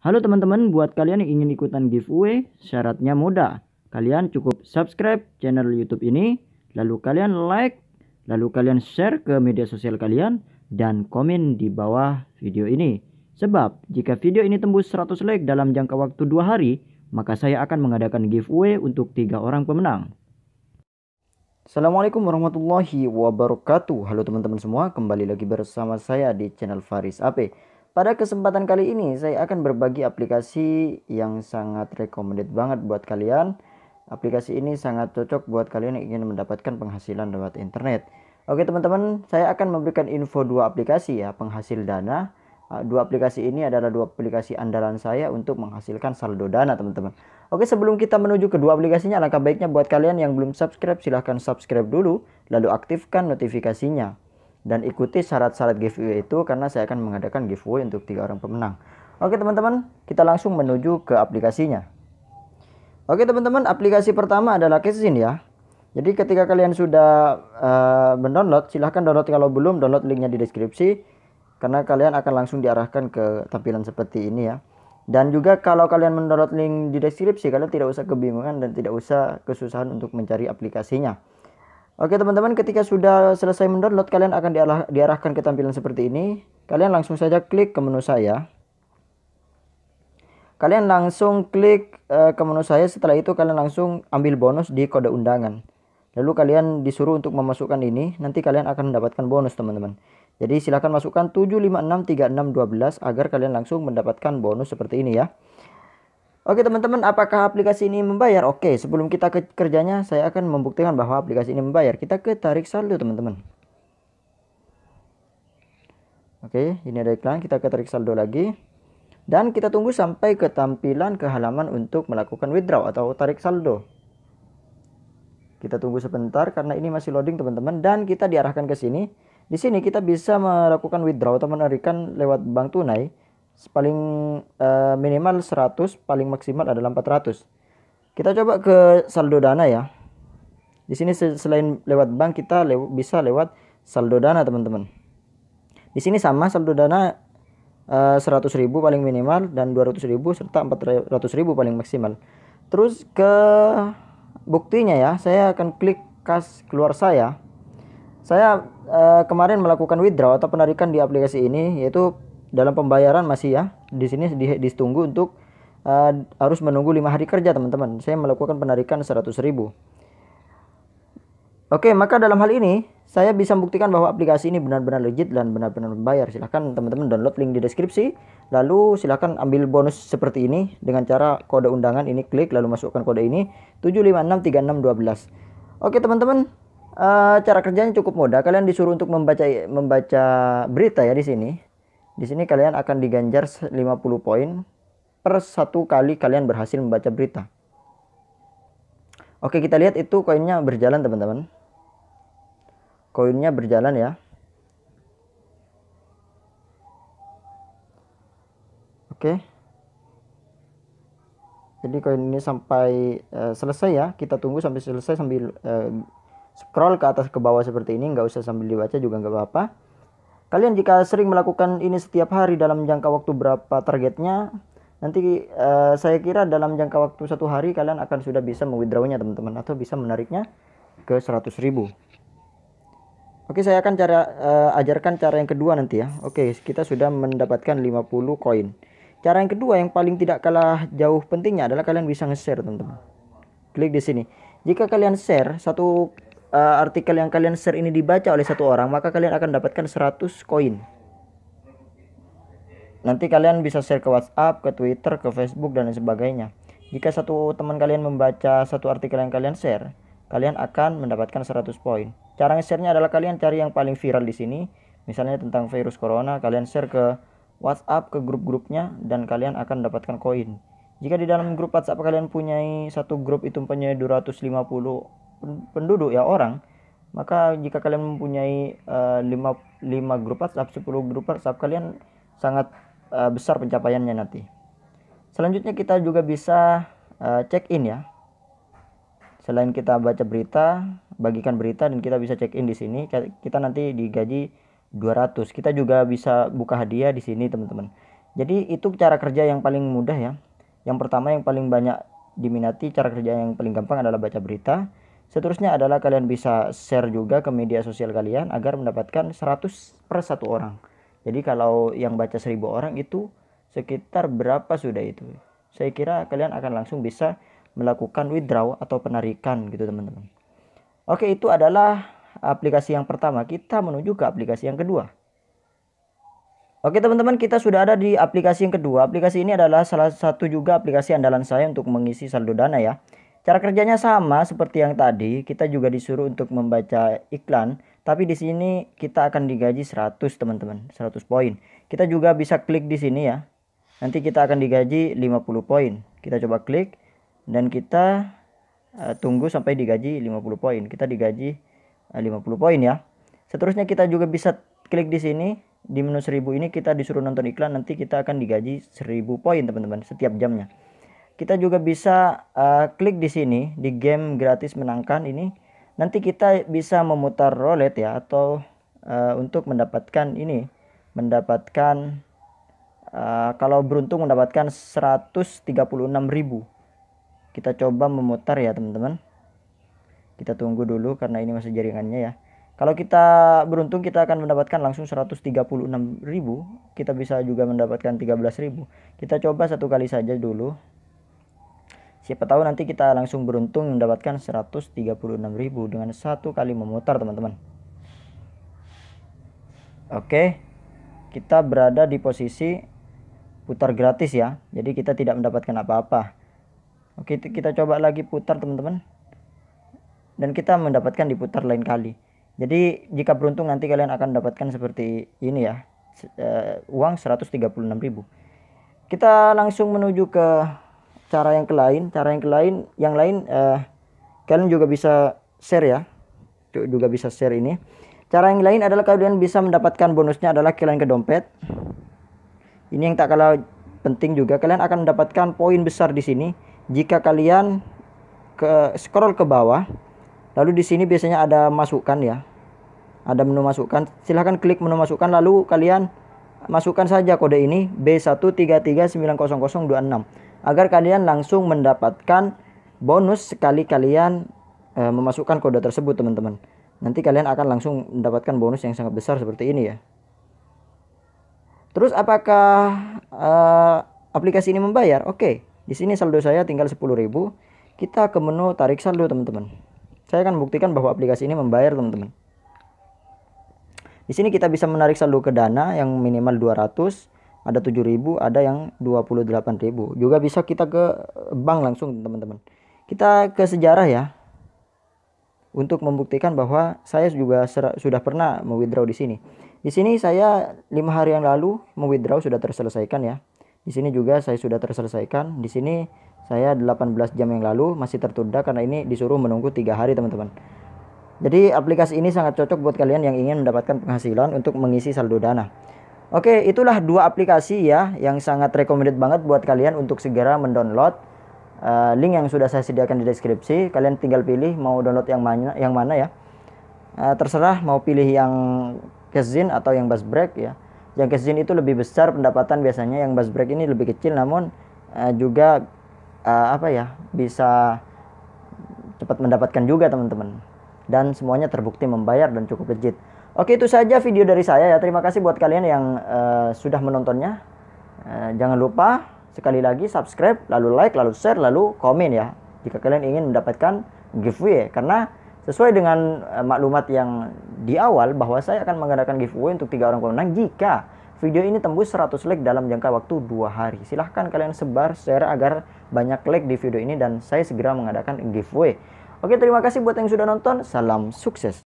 Halo teman-teman, buat kalian yang ingin ikutan giveaway, syaratnya mudah. Kalian cukup subscribe channel YouTube ini, lalu kalian like, lalu kalian share ke media sosial kalian, dan komen di bawah video ini. Sebab, jika video ini tembus 100 like dalam jangka waktu 2 hari, maka saya akan mengadakan giveaway untuk tiga orang pemenang. Assalamualaikum warahmatullahi wabarakatuh. Halo teman-teman semua, kembali lagi bersama saya di channel Faris AP. Pada kesempatan kali ini saya akan berbagi aplikasi yang sangat recommended banget buat kalian. Aplikasi ini sangat cocok buat kalian yang ingin mendapatkan penghasilan lewat internet. Oke teman-teman, saya akan memberikan info dua aplikasi ya, penghasil dana. Ah, dua aplikasi ini adalah dua aplikasi andalan saya untuk menghasilkan saldo dana teman-teman. Oke sebelum kita menuju ke dua aplikasinya, langkah baiknya buat kalian yang belum subscribe silahkan subscribe dulu, lalu aktifkan notifikasinya dan ikuti syarat-syarat giveaway itu karena saya akan mengadakan giveaway untuk tiga orang pemenang. Oke teman-teman, kita langsung menuju ke aplikasinya. Oke teman-teman, aplikasi pertama adalah Kesin ya. Jadi ketika kalian sudah uh, mendownload, silahkan download kalau belum download linknya di deskripsi karena kalian akan langsung diarahkan ke tampilan seperti ini ya. Dan juga kalau kalian mendownload link di deskripsi, kalian tidak usah kebingungan dan tidak usah kesusahan untuk mencari aplikasinya. Oke teman-teman ketika sudah selesai mendownload kalian akan diarahkan ke tampilan seperti ini. Kalian langsung saja klik ke menu saya. Kalian langsung klik eh, ke menu saya setelah itu kalian langsung ambil bonus di kode undangan. Lalu kalian disuruh untuk memasukkan ini nanti kalian akan mendapatkan bonus teman-teman. Jadi silahkan masukkan 7563612 agar kalian langsung mendapatkan bonus seperti ini ya. Oke teman-teman, apakah aplikasi ini membayar? Oke, sebelum kita ke kerjanya, saya akan membuktikan bahwa aplikasi ini membayar. Kita ke tarik saldo teman-teman. Oke, ini ada iklan. Kita ke tarik saldo lagi. Dan kita tunggu sampai ke tampilan ke halaman untuk melakukan withdraw atau tarik saldo. Kita tunggu sebentar karena ini masih loading teman-teman. Dan kita diarahkan ke sini. Di sini kita bisa melakukan withdraw atau menarikan lewat bank tunai paling uh, minimal 100 paling maksimal adalah 400 kita coba ke saldo dana ya di sini selain lewat bank kita lew bisa lewat saldo dana teman-teman di sini sama saldo dana uh, eh, 100.000 paling minimal dan 200.000 serta 400.000 paling maksimal terus ke buktinya ya saya akan klik kas keluar saya saya uh, kemarin melakukan withdraw atau penarikan di aplikasi ini yaitu dalam pembayaran masih ya di sini ditunggu untuk uh, harus menunggu lima hari kerja teman-teman saya melakukan penarikan seratus ribu Oke, maka dalam hal ini saya bisa membuktikan bahwa aplikasi ini benar-benar legit dan benar-benar membayar. Silahkan teman-teman download link di deskripsi, lalu silahkan ambil bonus seperti ini dengan cara kode undangan ini klik lalu masukkan kode ini 7563612. Oke teman-teman, eh, cara kerjanya cukup mudah. Kalian disuruh untuk membaca membaca berita ya di sini. Di sini kalian akan diganjar 50 poin per satu kali kalian berhasil membaca berita. Oke, kita lihat itu koinnya berjalan, teman-teman. Koinnya berjalan ya. Oke. Jadi koin ini sampai uh, selesai ya. Kita tunggu sampai selesai sambil uh, scroll ke atas ke bawah seperti ini, nggak usah sambil dibaca juga nggak apa-apa. Kalian jika sering melakukan ini setiap hari dalam jangka waktu berapa targetnya, nanti uh, saya kira dalam jangka waktu satu hari kalian akan sudah bisa mewithdrawnya teman-teman atau bisa menariknya ke 100.000 Oke saya akan cara uh, ajarkan cara yang kedua nanti ya Oke kita sudah mendapatkan 50 koin Cara yang kedua yang paling tidak kalah jauh pentingnya adalah kalian bisa nge-share teman-teman Klik di sini Jika kalian share satu uh, artikel yang kalian share ini dibaca oleh satu orang, maka kalian akan dapatkan 100 koin. Nanti kalian bisa share ke WhatsApp, ke Twitter, ke Facebook dan lain sebagainya. Jika satu teman kalian membaca satu artikel yang kalian share, kalian akan mendapatkan 100 poin. Cara nge-share-nya adalah kalian cari yang paling viral di sini, misalnya tentang virus corona, kalian share ke WhatsApp ke grup-grupnya dan kalian akan mendapatkan koin. Jika di dalam grup WhatsApp kalian punya satu grup itu punya 250 penduduk ya orang maka jika kalian mempunyai uh, 5, 5 grup WhatsApp 10 grup WhatsApp kalian sangat uh, besar pencapaiannya nanti selanjutnya kita juga bisa uh, check in ya selain kita baca berita bagikan berita dan kita bisa check in di sini kita nanti digaji 200 kita juga bisa buka hadiah di sini teman-teman jadi itu cara kerja yang paling mudah ya yang pertama yang paling banyak diminati cara kerja yang paling gampang adalah baca berita Seterusnya adalah kalian bisa share juga ke media sosial kalian agar mendapatkan 100 per satu orang. Jadi kalau yang baca 1000 orang itu sekitar berapa sudah itu? Saya kira kalian akan langsung bisa melakukan withdraw atau penarikan gitu teman-teman. Oke, itu adalah aplikasi yang pertama. Kita menuju ke aplikasi yang kedua. Oke teman-teman kita sudah ada di aplikasi yang kedua Aplikasi ini adalah salah satu juga aplikasi andalan saya untuk mengisi saldo dana ya Cara kerjanya sama seperti yang tadi, kita juga disuruh untuk membaca iklan, tapi di sini kita akan digaji 100 teman-teman, 100 poin. Kita juga bisa klik di sini ya. Nanti kita akan digaji 50 poin. Kita coba klik dan kita uh, tunggu sampai digaji 50 poin. Kita digaji eh, uh, 50 poin ya. Seterusnya kita juga bisa klik di sini di menu 1000 ini kita disuruh nonton iklan nanti kita akan digaji 1000 poin teman-teman setiap jamnya kita juga bisa uh, klik di sini di game gratis menangkan ini nanti kita bisa memutar rolet ya atau uh, untuk mendapatkan ini mendapatkan uh, kalau beruntung mendapatkan 136.000 kita coba memutar ya teman-teman kita tunggu dulu karena ini masih jaringannya ya kalau kita beruntung kita akan mendapatkan langsung 136.000 kita bisa juga mendapatkan 13.000 kita coba satu kali saja dulu Siapa tahu nanti kita langsung beruntung mendapatkan 136.000 dengan satu kali memutar, teman-teman. Oke. Kita berada di posisi putar gratis ya. Jadi kita tidak mendapatkan apa-apa. Oke, kita coba lagi putar, teman-teman. Dan kita mendapatkan diputar lain kali. Jadi jika beruntung nanti kalian akan mendapatkan seperti ini ya. Uh, uang 136.000. Kita langsung menuju ke cara yang lain cara yang lain yang lain uh, kalian juga bisa share ya juga bisa share ini cara yang lain adalah kalian bisa mendapatkan bonusnya adalah kalian ke dompet ini yang tak kalah penting juga kalian akan mendapatkan poin besar di sini jika kalian ke scroll ke bawah lalu di sini biasanya ada masukan ya ada menu masukan. silahkan klik menu masukan, lalu kalian masukkan saja kode ini B13390026 agar kalian langsung mendapatkan bonus sekali kalian e, memasukkan kode tersebut teman-teman nanti kalian akan langsung mendapatkan bonus yang sangat besar seperti ini ya terus apakah e, aplikasi ini membayar oke di sini saldo saya tinggal 10.000 kita ke menu tarik saldo teman-teman saya akan buktikan bahwa aplikasi ini membayar teman-teman di sini kita bisa menarik saldo ke dana yang minimal 200 ada 7.000 ada yang 28.000 juga bisa kita ke bank langsung teman-teman kita ke sejarah ya untuk membuktikan bahwa saya juga sudah pernah mewithdraw di sini di sini saya lima hari yang lalu mewithdraw sudah terselesaikan ya di sini juga saya sudah terselesaikan di sini saya 18 jam yang lalu masih tertunda karena ini disuruh menunggu tiga hari teman-teman jadi aplikasi ini sangat cocok buat kalian yang ingin mendapatkan penghasilan untuk mengisi saldo dana Oke, itulah dua aplikasi ya yang sangat recommended banget buat kalian untuk segera mendownload. Uh, link yang sudah saya sediakan di deskripsi, kalian tinggal pilih mau download yang mana yang mana ya. Uh, terserah mau pilih yang Kezin atau yang Bus Break ya. Yang Kezin itu lebih besar pendapatan biasanya, yang Bus Break ini lebih kecil namun uh, juga uh, apa ya, bisa cepat mendapatkan juga teman-teman. Dan semuanya terbukti membayar dan cukup legit. Oke itu saja video dari saya ya. Terima kasih buat kalian yang uh, sudah menontonnya. Uh, jangan lupa sekali lagi subscribe, lalu like, lalu share, lalu komen ya. Jika kalian ingin mendapatkan giveaway karena sesuai dengan uh, maklumat yang di awal bahwa saya akan mengadakan giveaway untuk tiga orang pemenang jika video ini tembus 100 like dalam jangka waktu dua hari. Silahkan kalian sebar share agar banyak like di video ini dan saya segera mengadakan giveaway. Oke, terima kasih buat yang sudah nonton. Salam sukses.